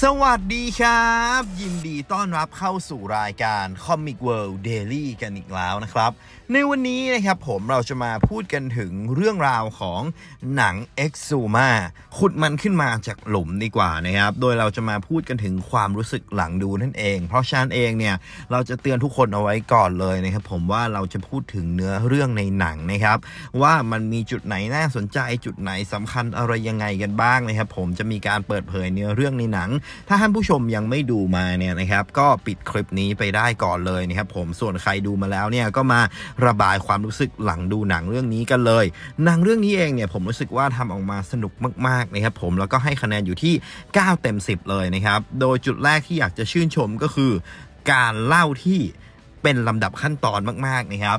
สวัสดีครับ ยินดีต้อนรับเข้าสู่รายการ Comic World Daily กันอีกแล้วนะครับ ในวันนี้นะครับผมเราจะมาพูดกันถึงเรื่องราวของหนัง X u m a ขุดมันขึ้นมาจากหลุมดีกว่านะครับ โดยเราจะมาพูดกันถึงความรู้สึกหลังดูนั่นเอง เพราะฉะนั้นเองเนี่ยเราจะเตือนทุกคนเอาไว้ก่อนเลยนะครับผมว่าเราจะพูดถึงเนื้อเรื่องในหนังนะครับ ว่ามันมีจุดไหนน่าสนใจจุดไหนสำคัญอะไรยังไงกันบ้างนะครับ ผมจะมีการเปิดเผยเนื้อเรื่องในหนังงถ้าท่านผู้ชมยังไม่ดูมาเนี่ยนะครับก็ปิดคลิปนี้ไปได้ก่อนเลยนะครับผมส่วนใครดูมาแล้วเนี่ยก็มาระบายความรู้สึกหลังดูหนังเรื่องนี้กันเลย หนังเรื่องนี้เองเนี่ยผมรู้สึกว่าทำออกมาสนุกมากๆนะครับผมแล้วก็ให้คะแนนอยู่ที่9เต็ม10 เลยนะครับ โดยจุดแรกที่อยากจะชื่นชมก็คือการเล่าที่เป็นลำดับขั้นตอนมาก ๆนะครับ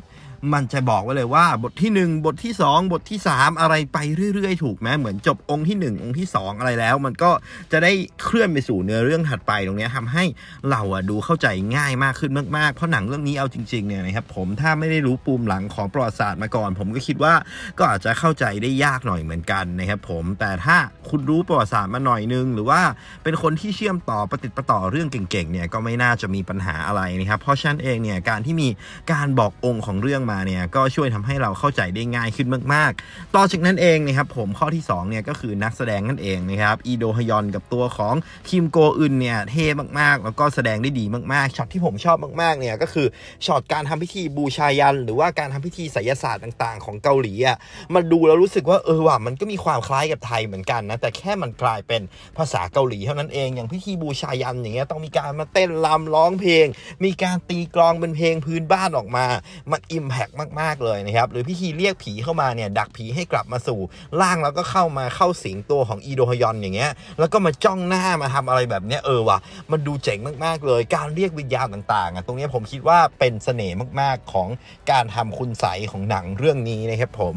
มันจะบอกไว้เลยว่าบทที่ 1 บทที่ 2 บทที่ 3 อะไรไปเรื่อยๆ ถูกไหมเหมือนจบองค์ที่ 1 องค์ที่ 2 อะไรแล้ว มันก็จะได้เคลื่อนไปสู่เนื้อเรื่องถัดไปตรงนี้ทำให้เราอะดูเข้าใจง่ายมากขึ้นมาก ๆเพราะหนังเรื่องนี้เอาจริงๆเนี่ยนะครับผมถ้าไม่ได้รู้ปูมหลังของประวัติศาสตร์มาก่อน ผมก็คิดว่าก็อาจจะเข้าใจได้ยากหน่อยเหมือนกันนะครับผม แต่ถ้าคุณรู้ประวัติศาสตร์มาหน่อยนึงหรือว่าเป็นคนที่เชื่อมต่อประติดประต่อเรื่องเก่งๆเนี่ยก็ไม่น่าจะมีปัญหาอะไรนะครับเพราะฉะนั้นเองเนี่ยการที่มีการบอกองค์ของเรื่องาเนี่ยก็ช่วยทำให้เราเข้าใจได้ง่ายขึ้นมากๆ ต่อจากนั้นเองนะครับผมข้อที่2เนี่ยก็คือนักแสดงนั่นเองนะครับอีโดฮยอนกับตัวของคิมโกอึนเนี่ยเท่มากๆ แล้วก็แสดงได้ดีมากๆ ช็อตที่ผมชอบมากๆ เนี่ยก็คือช็อตการทำพิธีบูชายัน หรือว่าการทำพิธีไสยศาสตร์ต่างๆ ของเกาหลีอ่ะมันดูแล้วรู้สึกว่าเออว่ะมันก็มีความคล้ายกับไทยเหมือนกันนะแต่แค่มันกลายเป็นภาษาเกาหลีเท่านั้นเอง อย่างพิธีบูชายันอย่างเงี้ยต้องมีการมาเต้นลำร้องเพลง มีการตีกลองเป็นเพลงพื้นบ้านออกมามันอิมแพกมากๆเลยนะครับหรือพิธีเรียกผีเข้ามาเนี่ยดักผีให้กลับมาสู่ร่างแล้วก็เข้ามาเข้าสิงตัวของอีโดฮยอนอย่างเงี้ยแล้วก็มาจ้องหน้ามาทำอะไรแบบเนี้ยเออว่ะมันดูเจ๋งมากๆเลย การเรียกวิญญาณต่างๆอ่ะตรงนี้ผมคิดว่าเป็นเสน่ห์มาก ๆของการทำคุณใสของหนังเรื่องนี้นะครับผม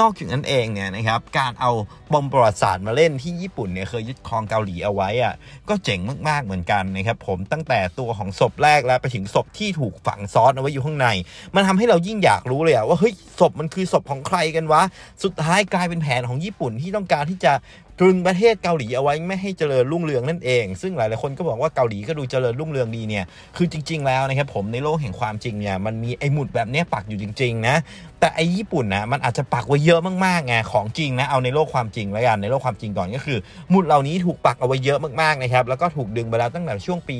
นอกจากนั้นเองเนี่ยนะครับ การเอาบอมประวัติศาสตร์มาเล่นที่ญี่ปุ่นเนี่ยเคยยึดครองเกาหลีเอาไว้อ่ะก็เจ๋งมาก ๆเหมือนกันนะครับผมตั้งแต่ตัวของศพแรกแล้วไปถึงศพที่ถูกฝังซ้อนเอาไว้อยู่ข้างในมันทำให้เรายิ่งอยากรู้เลยอะว่าเฮ้ยศพมันคือศพของใครกันวะ สุดท้ายกลายเป็นแผนของญี่ปุ่นที่ต้องการที่จะตรึงประเทศเกาหลีเอาไว้ ไม่ให้เจริญรุ่งเรืองนั่นเองซึ่งหลาย ๆ คนก็บอกว่าเกาหลีก็ดูเจริญรุ่งเรืองดีเนี่ยคือจริง ๆ แล้วนะครับผมในโลกแห่งความจริงเนี่ยมันมีไอ้หมุดแบบนี้ปักอยู่จริง ๆ นะแต่ไอ้ญี่ปุ่นนะมันอาจจะปักไว้เยอะมากๆไงของจริงนะเอาในโลกความจริงแล้วกันในโลกความจริงก่อนก็คือหมุดเหล่านี้ถูกปักเอาไว้เยอะมากๆนะครับแล้วก็ถูกดึงไปแล้วตั้งแต่ช่วงปี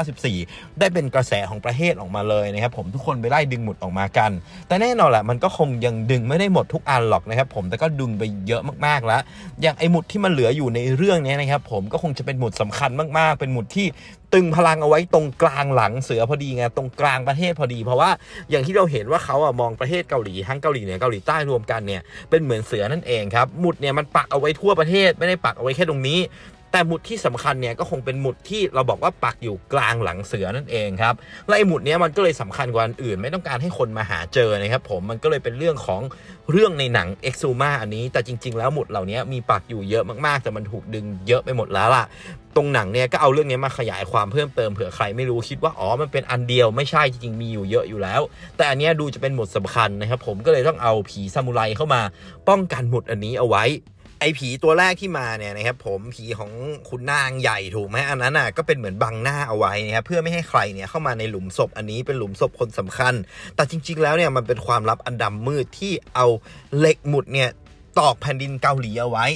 1994ได้เป็นกระแสของประเทศออกมาเลยนะครับผมทุกคนไปไล่ดึงหมุดออกมากัน แต่แน่นอนแหละมันก็คงยังดึงไม่ได้หมดทุกอันหรอกนะครับผมแต่ก็ดึงไปเยอะมากๆแล้ว อย่างไอ้หมุดที่มันเหลืออยู่ในเรื่องนี้นะครับผมก็คงจะเป็นหมุดสำคัญมากๆ เป็นหมุดที่ตึงพลังเอาไว้ตรงกลางหลังเสือพอดีไงตรงกลางประเทศพอดี เพราะว่าอย่างที่เราเห็นว่าเขาอะมองประเทศเกาหลีทั้งเกาหลีเหนือเกาหลีใต้รวมกันเนี่ยเป็นเหมือนเสือนั่นเองครับหมุดเนี่ยมันปักเอาไว้ทั่วประเทศไม่ได้ปักเอาไว้แค่ตรงนี้แต่หมุดที่สำคัญเนี่ยก็คงเป็นหมุดที่เราบอกว่าปักอยู่กลางหลังเสือนั่นเองครับและไอ้หมุดนี้มันก็เลยสำคัญกว่าอื่น ไม่ต้องการให้คนมาหาเจอนะครับผมมันก็เลยเป็นเรื่องของเรื่องในหนังเอ็กซูมาอันนี้ แต่จริง ๆแล้วหมุดเหล่านี้มีปักอยู่เยอะมากๆแต่มันถูกดึง เยอะไปหมดแล้วล่ะตรงหนังเนี่ยก็เอาเรื่องนี้มาขยายความเพิ่มเติมเผื่อใครไม่รู้คิดว่าอ๋อมันเป็นอันเดียวไม่ใช่จริงๆมีอยู่เยอะอยู่แล้ว แต่อันนี้ดูจะเป็นหมดสำคัญนะครับผมก็เลยต้องเอาผีซามูไรเข้ามา ป้องกันหมุดอันนี้เอาไว้ไอ้ผีตัวแรกที่มาเนี่ยนะครับผมผีของคุณนางใหญ่ถูกไหมอันนั้นน่ะก็เป็นเหมือนบังหน้าเอาไว้นะครับเพื่อไม่ให้ใครเนี่ยเข้ามาในหลุมศพอันนี้เป็นหลุมศพคนสำคัญ แต่จริง ๆ แล้วเนี่ยมันเป็นความลับอันดำมืดที่เอาเหล็กหมุดเนี่ยตอกแผ่นดินเกาหลีเอาไว้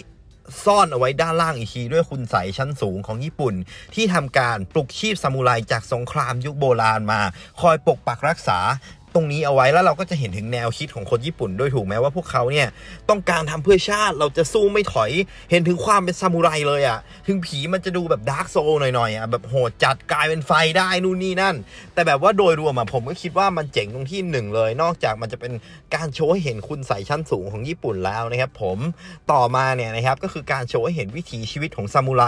ซ่อนเอาไว้ด้านล่างอีกทีด้วยคุณใสชั้นสูงของญี่ปุ่น ที่ทำการปลุกชีพซามูไรจากสงครามยุคโบราณมา คอยปกปักรักษาตรงนี้เอาไว้แล้วเราก็จะเห็นถึงแนวคิดของคนญี่ปุ่นด้วยถูกไหมว่าพวกเขาเนี่ยต้องการทำเพื่อชาติเราจะสู้ไม่ถอยเห็นถึงความเป็นซามูไรเลยอะ่ะถึงผีมันจะดูแบบดาร์กโซ หน่อยๆอ่ะแบบโหดจัดกลายเป็นไฟได้นู่นนี่นั่น แต่แบบว่าโดยรวมอะ่ะผมก็คิดว่ามันเจ๋งตรงที่หนึ่งเลย นอกจากมันจะเป็นการโชว์ให้เห็นคุณใส่ชั้นสูงของญี่ปุ่นแล้วนะครับผมต่อมาเนี่ยนะครับก็คือการโชว์ให้เห็นวิถีชีวิตของซามูไร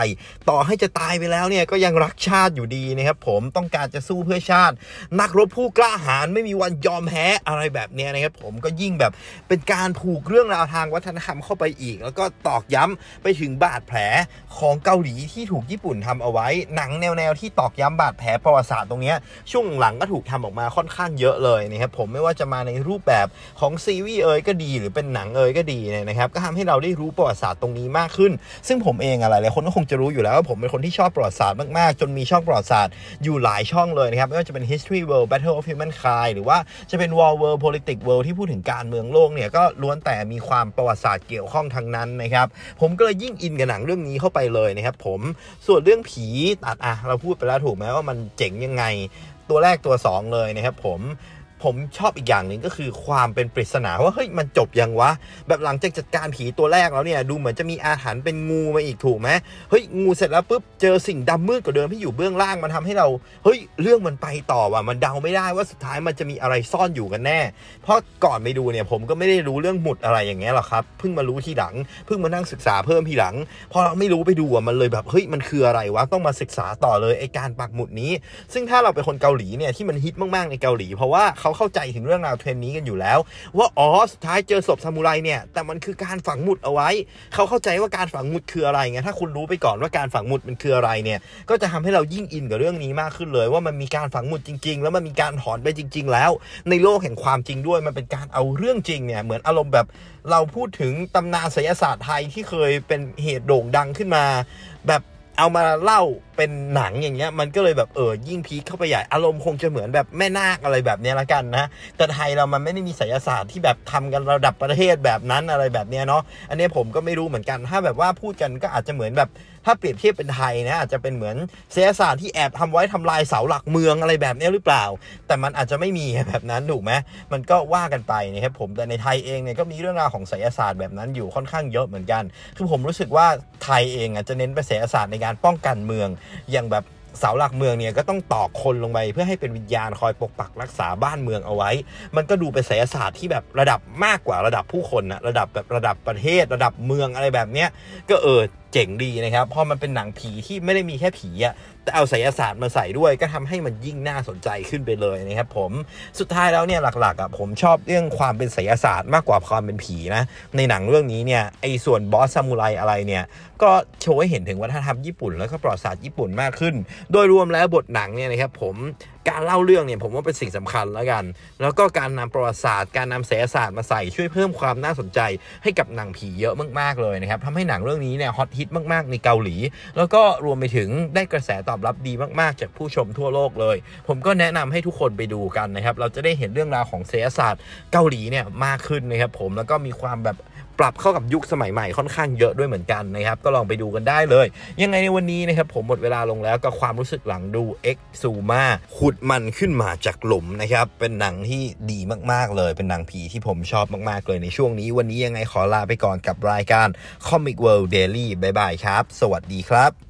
ต่อให้จะตายไปแล้วเนี่ยก็ยังรักชาติอยู่ดีนะครับผมต้องการจะสู้เพื่อชาตินักรบผู้กล้าหาญไม่มีวันยอมแพ้อะไรแบบนี้นะครับผมก็ยิ่งแบบเป็นการผูกเรื่องราวทางวัฒนธรรมเข้าไปอีก แล้วก็ตอกย้ำไปถึงบาดแผลของเกาหลีที่ถูกญี่ปุ่นทำเอาไว้หนังแนวๆ ที่ตอกย้ำบาดแผลประวัติศาสตร์ตรงนี้ช่วงหลังก็ถูกทำออกมาค่อนข้างเยอะเลยนะครับผมไม่ว่าจะมาในรูปแบบของซีรีส์เอ๋ยก็ดีหรือเป็นหนังเอ๋ยก็ดีนะครับก็ทำให้เราได้รู้ประวัติศาสตร์ตรงนี้มากขึ้น ซึ่งผมเองอะไรหลายคนก็คงจะรู้อยู่แล้วว่าผมเป็นคนที่ชอบประวัติศาสตร์มากๆ จนมีช่องประวัติศาสตร์อยู่หลายช่องเลยนะครับไม่ว่าจะเป็น History World Battle of Humankind หรือว่าจะเป็น war world politics world ที่พูดถึงการเมืองโลกเนี่ยก็ล้วนแต่มีความประวัติศาสตร์เกี่ยวข้องทางนั้นนะครับ ผมก็เลยยิ่งอินกับหนังเรื่องนี้เข้าไปเลยนะครับผมส่วนเรื่องผี ตัดอ่ะ เราพูดไปแล้วถูกไหมว่ามันเจ๋งยังไงตัวแรกตัว 2 เลยนะครับผมผมชอบอีกอย่างหนึ่งก็คือความเป็นปริศนาว่าเฮ้ยมันจบยังวะ แบบหลังจากจัดการผีตัวแรกแล้วเนี่ยดูเหมือนจะมีอาถรรพ์เป็นงูมาอีกถูกไหมเฮ้ยงูเสร็จแล้วปุ๊บเจอสิ่งดำมืดกว่าเดิมที่อยู่เบื้องล่างมันทำให้เรา เฮ้ยเรื่องมันไปต่อว่ะมันเดาไม่ได้ว่าสุดท้ายมันจะมีอะไรซ่อนอยู่กันแน่ เพราะก่อนไปดูเนี่ยผมก็ไม่ได้รู้เรื่องหมุดอะไรอย่างเงี้ยหรอกครับเพิ่งมารู้ทีหลังเพิ่งมานั่งศึกษาเพิ่มทีหลังพอเราไม่รู้ไปดูอ่ะมันเลยแบบเฮ้ยมันคืออะไรวะต้องมาศึกษาต่อเลยไอการปักหมุดนี้ ซึ่งถ้าเราเป็นคนเกาหลีเนี่ยที่มันฮิตมากๆในเกาหลีเพราะว่าเขาเขาเข้าใจถึงเรื่องราวเทรนนี้กันอยู่แล้ว ว่าอ๋อสุดท้ายเจอศพซามูไรเนี่ย แต่มันคือการฝังหมุดเอาไว้ เขาเข้าใจว่าการฝังหมุดคืออะไรไงถ้าคุณรู้ไปก่อนว่าการฝังหมุดมันคืออะไรเนี่ย ก็จะทำให้เรายิ่งอิน กับเรื่องนี้มากขึ้นเลย ว่ามันมีการฝังหมุดจริง ๆ แล้วมันมีการถอนไปจริง ๆ แล้ว ในโลกแห่งความจริงด้วยมันเป็นการเอาเรื่องจริงเนี่ยเหมือนอารมณ์แบบเราพูดถึงตำนานศิลปศาสตร์ไทยที่เคยเป็นเหตุโด่งดังขึ้นมา แบบเอามาเล่าเป็นหนังอย่างเงี้ยมันก็เลยแบบเออยิ่งพีคเข้าไปใหญ่อารมณ์คงจะเหมือนแบบแม่นาคอะไรแบบเนี้ยละกันนะแต่ไทยเรามันไม่ได้มีศิลศาสตร์ที่แบบทำกันระดับประเทศแบบนั้นอะไรแบบเนี้ยเนาะอันนี้ผมก็ไม่รู้เหมือนกัน ถ้าแบบว่าพูดกันก็อาจจะเหมือนแบบ ถ้าเปรียบเทียบเป็นไทยนะอาจจะเป็นเหมือนศิลศาสตร์ที่แอบทำไว้ทำลายเสาหลักเมืองอะไรแบบเนี้ยหรือเปล่า แต่มันอาจจะไม่มีแบบนั้นถูกไหมมันก็ว่ากันไปนะครับผมแต่ในไทยเองเนี่ยก็มีเรื่องราวของศิลศาสตร์แบบนั้นอยู่ค่อนข้างเยอะเหมือนกันคือผมรู้สึกว่าไทยเองอ่ะจะเน้นไปศิลศาสตร์ในการป้องกันเมืองอย่างแบบเสาหลักเมืองเนี่ยก็ต้องตอกคนลงไป เพื่อให้เป็นวิญญาณคอยปกปักรักษาบ้านเมืองเอาไว้ มันก็ดูเป็นศิลศาสตร์ที่แบบระดับมากกว่าระดับผู้คนนะระดับแบบระดับประเทศ ระดับเมืองอะไรแบบเนี้ยก็เออเจ๋งดีนะครับเพราะมันเป็นหนังผีที่ไม่ได้มีแค่ผีอะแต่เอาไสยศาสตร์มาใส่ด้วยก็ทำให้มันยิ่งน่าสนใจขึ้นไปเลยนะครับผม สุดท้ายแล้วเนี่ยหลักๆอะผมชอบเรื่องความเป็นไสยศาสตร์มากกว่าความเป็นผีนะในหนังเรื่องนี้เนี่ยไอ้ส่วนบอสซามูไรอะไรเนี่ยก็โชว์ให้เห็นถึงวัฒนธรรมญี่ปุ่นแล้วก็ประวัติศาสตร์ญี่ปุ่นมากขึ้น โดยรวมแล้วบทหนังเนี่ยนะครับผมการเล่าเรื่องเนี่ยผมว่าเป็นสิ่งสำคัญแล้วกัน แล้วก็การนำประวัติศาสตร์ การนำเสศาสตร์มาใส่ช่วยเพิ่มความน่าสนใจ ให้กับหนังผีเยอะมาก ๆ เลยนะครับทำให้หนังเรื่องนี้เนี่ยฮอตฮิตมากๆในเกาหลี แล้วก็รวมไปถึงได้กระแสตอบรับดีมากๆ จากผู้ชมทั่วโลกเลย ผมก็แนะนำให้ทุกคนไปดูกันนะครับ เราจะได้เห็นเรื่องราวของเศษศาสตร์เกาหลีเนี่ยมากขึ้นนะครับผมแล้วก็มีความแบบปรับเข้ากับยุคสมัยใหม่ค่อนข้างเยอะด้วยเหมือนกันนะครับ ก็ลองไปดูกันได้เลย ยังไงในวันนี้นะครับผมหมดเวลาลงแล้วก็ความรู้สึกหลังดู X ซูมาขุดมันขึ้นมาจากหลุมนะครับ เป็นหนังที่ดีมากๆเลย เป็นหนังผีที่ผมชอบมากๆเลยในช่วงนี้ วันนี้ยังไงขอลาไปก่อนกับรายการ Comic World Daily บายบายครับ สวัสดีครับ